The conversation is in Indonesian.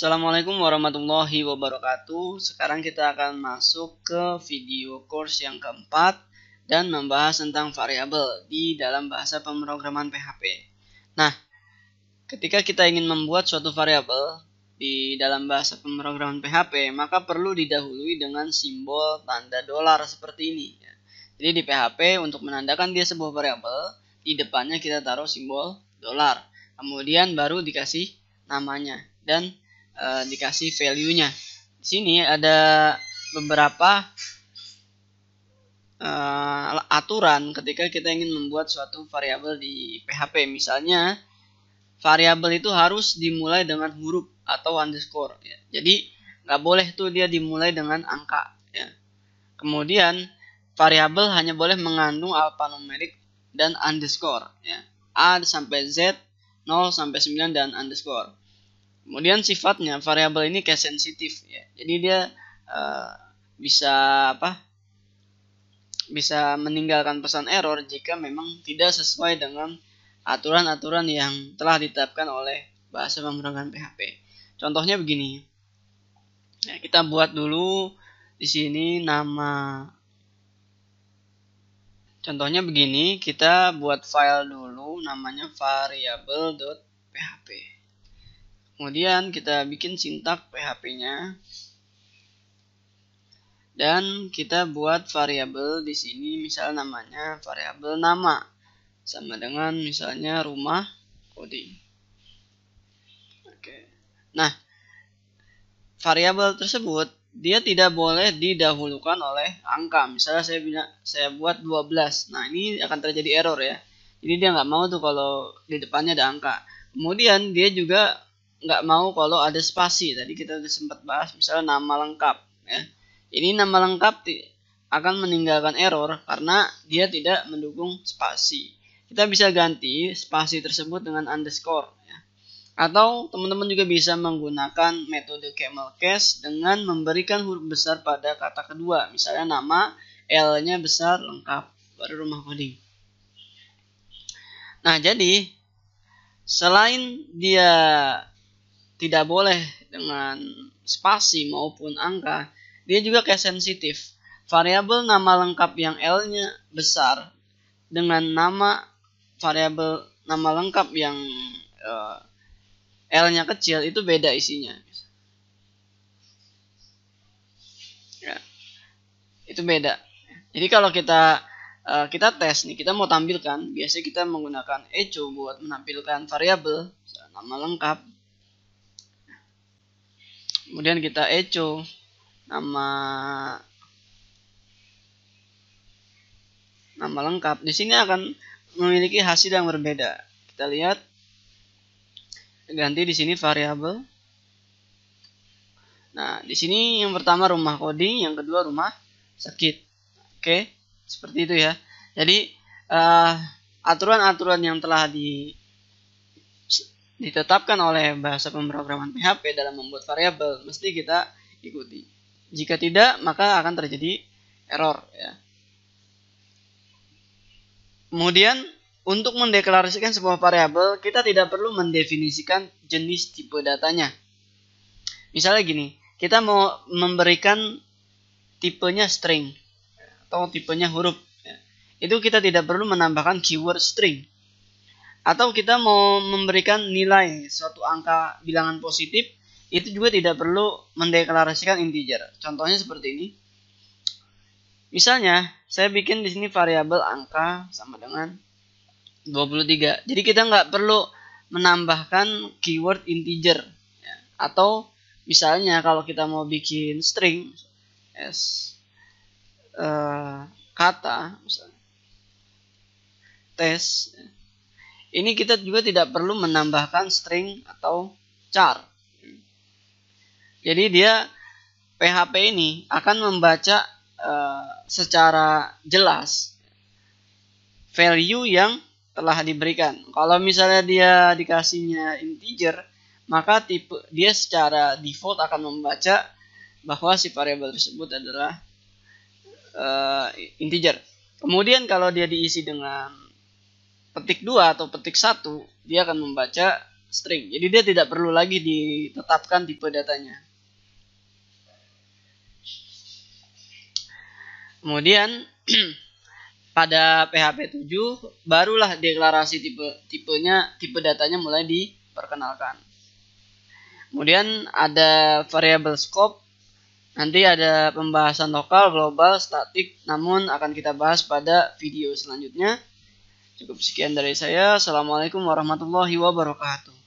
Assalamualaikum warahmatullahi wabarakatuh. Sekarang kita akan masuk ke video course yang keempat dan membahas tentang variabel di dalam bahasa pemrograman PHP. Nah, ketika kita ingin membuat suatu variabel di dalam bahasa pemrograman PHP, maka perlu didahului dengan simbol tanda dolar seperti ini. Jadi di PHP untuk menandakan dia sebuah variabel, di depannya kita taruh simbol dolar. Kemudian baru dikasih namanya dan e, dikasih value-nya. Di sini ada beberapa e, aturan ketika kita ingin membuat suatu variabel di PHP. Misalnya variabel itu harus dimulai dengan huruf atau underscore. Ya. Jadi nggak boleh tuh dia dimulai dengan angka. Ya. Kemudian variabel hanya boleh mengandung alfanumerik dan underscore ya. A sampai Z, 0 sampai 9 dan underscore. Kemudian sifatnya variabel ini case sensitif ya. Jadi dia uh, bisa apa? Bisa meninggalkan pesan error jika memang tidak sesuai dengan aturan-aturan yang telah ditetapkan oleh bahasa pemrograman PHP. Contohnya begini. Ya, kita buat dulu di sini nama Contohnya begini, kita buat file dulu namanya variable.php. Kemudian kita bikin sintak PHP-nya. Dan kita buat variabel di sini misal namanya variabel nama sama dengan misalnya rumah coding. Oke. Nah, variabel tersebut dia tidak boleh didahulukan oleh angka. Misalnya saya bina, saya buat 12. Nah, ini akan terjadi error ya. Jadi dia nggak mau tuh kalau di depannya ada angka. Kemudian dia juga nggak mau kalau ada spasi tadi kita udah sempat bahas misalnya nama lengkap ya ini nama lengkap akan meninggalkan error karena dia tidak mendukung spasi kita bisa ganti spasi tersebut dengan underscore ya. atau teman-teman juga bisa menggunakan metode camel case dengan memberikan huruf besar pada kata kedua misalnya nama L-nya besar lengkap baru rumah coding nah jadi selain dia tidak boleh dengan spasi maupun angka. Dia juga kayak sensitif. Variabel nama lengkap yang L-nya besar dengan nama variabel nama lengkap yang uh, L-nya kecil itu beda isinya. Ya. Itu beda. Jadi kalau kita uh, kita tes nih, kita mau tampilkan, biasanya kita menggunakan echo buat menampilkan variabel nama lengkap kemudian kita echo nama nama lengkap di sini akan memiliki hasil yang berbeda kita lihat ganti di sini variabel nah di sini yang pertama rumah coding yang kedua rumah sakit oke seperti itu ya jadi eh, aturan-aturan uh, aturan -aturan yang telah di ditetapkan oleh bahasa pemrograman PHP dalam membuat variabel mesti kita ikuti. Jika tidak, maka akan terjadi error ya. Kemudian untuk mendeklarasikan sebuah variabel, kita tidak perlu mendefinisikan jenis tipe datanya. Misalnya gini, kita mau memberikan tipenya string atau tipenya huruf. Ya. Itu kita tidak perlu menambahkan keyword string atau kita mau memberikan nilai suatu angka bilangan positif itu juga tidak perlu mendeklarasikan integer. Contohnya seperti ini. Misalnya, saya bikin di sini variabel angka sama dengan 23. Jadi kita nggak perlu menambahkan keyword integer. Ya. Atau misalnya kalau kita mau bikin string, s uh, kata, misalnya, tes, ya. Ini kita juga tidak perlu menambahkan string atau char. Jadi dia PHP ini akan membaca uh, secara jelas value yang telah diberikan. Kalau misalnya dia dikasihnya integer, maka tipe dia secara default akan membaca bahwa si variabel tersebut adalah uh, integer. Kemudian kalau dia diisi dengan petik dua atau petik satu dia akan membaca string. Jadi dia tidak perlu lagi ditetapkan tipe datanya. Kemudian pada PHP 7 barulah deklarasi tipe tipenya tipe datanya mulai diperkenalkan. Kemudian ada variable scope. Nanti ada pembahasan lokal, global, statik, namun akan kita bahas pada video selanjutnya. Cukup sekian dari saya. Assalamualaikum warahmatullahi wabarakatuh.